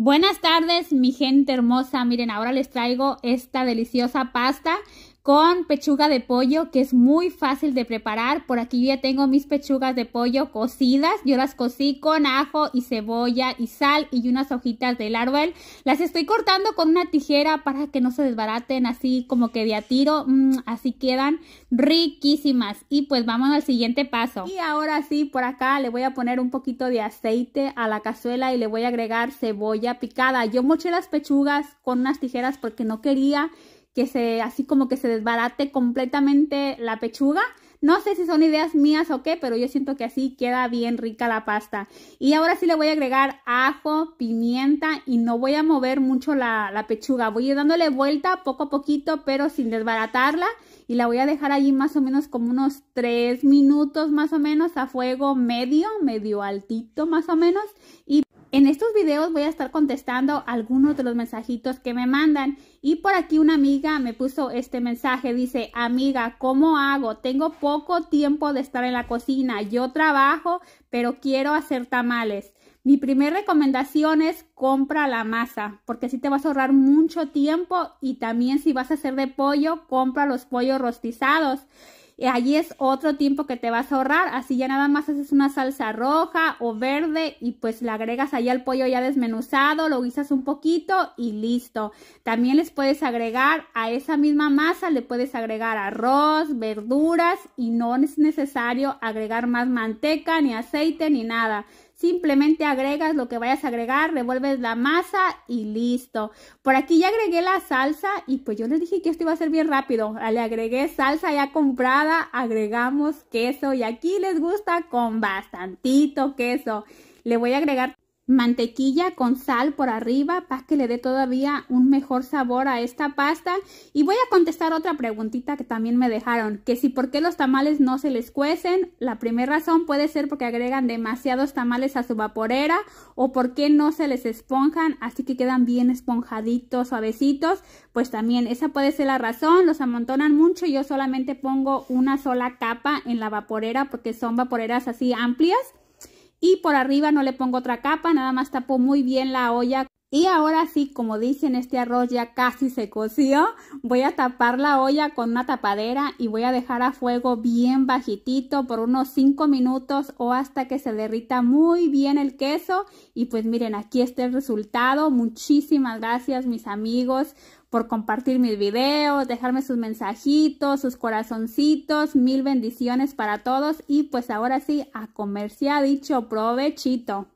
Buenas tardes, mi gente hermosa. Miren, ahora les traigo esta deliciosa pasta con pechuga de pollo que es muy fácil de preparar. Por aquí ya tengo mis pechugas de pollo cocidas. Yo las cocí con ajo y cebolla y sal y unas hojitas de árbol. Las estoy cortando con una tijera para que no se desbaraten así como que de a tiro. Mm, así quedan riquísimas. Y pues vamos al siguiente paso. Y ahora sí, por acá le voy a poner un poquito de aceite a la cazuela y le voy a agregar cebolla picada. Yo moché las pechugas con unas tijeras porque no quería que se, así como que se desbarate completamente la pechuga. No sé si son ideas mías o qué, pero yo siento que así queda bien rica la pasta. Y ahora sí le voy a agregar ajo, pimienta y no voy a mover mucho la, pechuga. Voy a ir dándole vuelta poco a poquito, pero sin desbaratarla. Y la voy a dejar allí más o menos como unos 3 minutos más o menos a fuego medio, medio altito más o menos. Y en estos videos voy a estar contestando algunos de los mensajitos que me mandan y por aquí una amiga me puso este mensaje, dice, amiga, ¿cómo hago? Tengo poco tiempo de estar en la cocina, yo trabajo, pero quiero hacer tamales. Mi primera recomendación es compra la masa, porque así te vas a ahorrar mucho tiempo y también si vas a hacer de pollo, compra los pollos rostizados. Eh, allí es otro tiempo que te vas a ahorrar, así ya nada más haces una salsa roja o verde y pues le agregas ahí al pollo ya desmenuzado, lo guisas un poquito y listo. También les puedes agregar a esa misma masa, le puedes agregar arroz, verduras y no es necesario agregar más manteca, ni aceite, ni nada. Simplemente agregas lo que vayas a agregar, revuelves la masa y listo. Por aquí ya agregué la salsa y pues yo les dije que esto iba a ser bien rápido. Ah, le agregué salsa ya comprada, agregamos queso y aquí les gusta con bastantito queso. Le voy a agregar mantequilla con sal por arriba para que le dé todavía un mejor sabor a esta pasta. Y voy a contestar otra preguntita que también me dejaron, que si por qué los tamales no se les cuecen. La primera razón puede ser porque agregan demasiados tamales a su vaporera o porque no se les esponjan, así que quedan bien esponjaditos, suavecitos. Pues también esa puede ser la razón, los amontonan mucho. Yo solamente pongo una sola capa en la vaporera porque son vaporeras así amplias y por arriba no le pongo otra capa, nada más tapo muy bien la olla. Y ahora sí, como dicen, este arroz ya casi se coció. Voy a tapar la olla con una tapadera y voy a dejar a fuego bien bajitito por unos 5 minutos o hasta que se derrita muy bien el queso. Y pues miren, aquí está el resultado. Muchísimas gracias mis amigos por compartir mis videos, dejarme sus mensajitos, sus corazoncitos, mil bendiciones para todos y pues ahora sí, a comer se ha dicho provechito.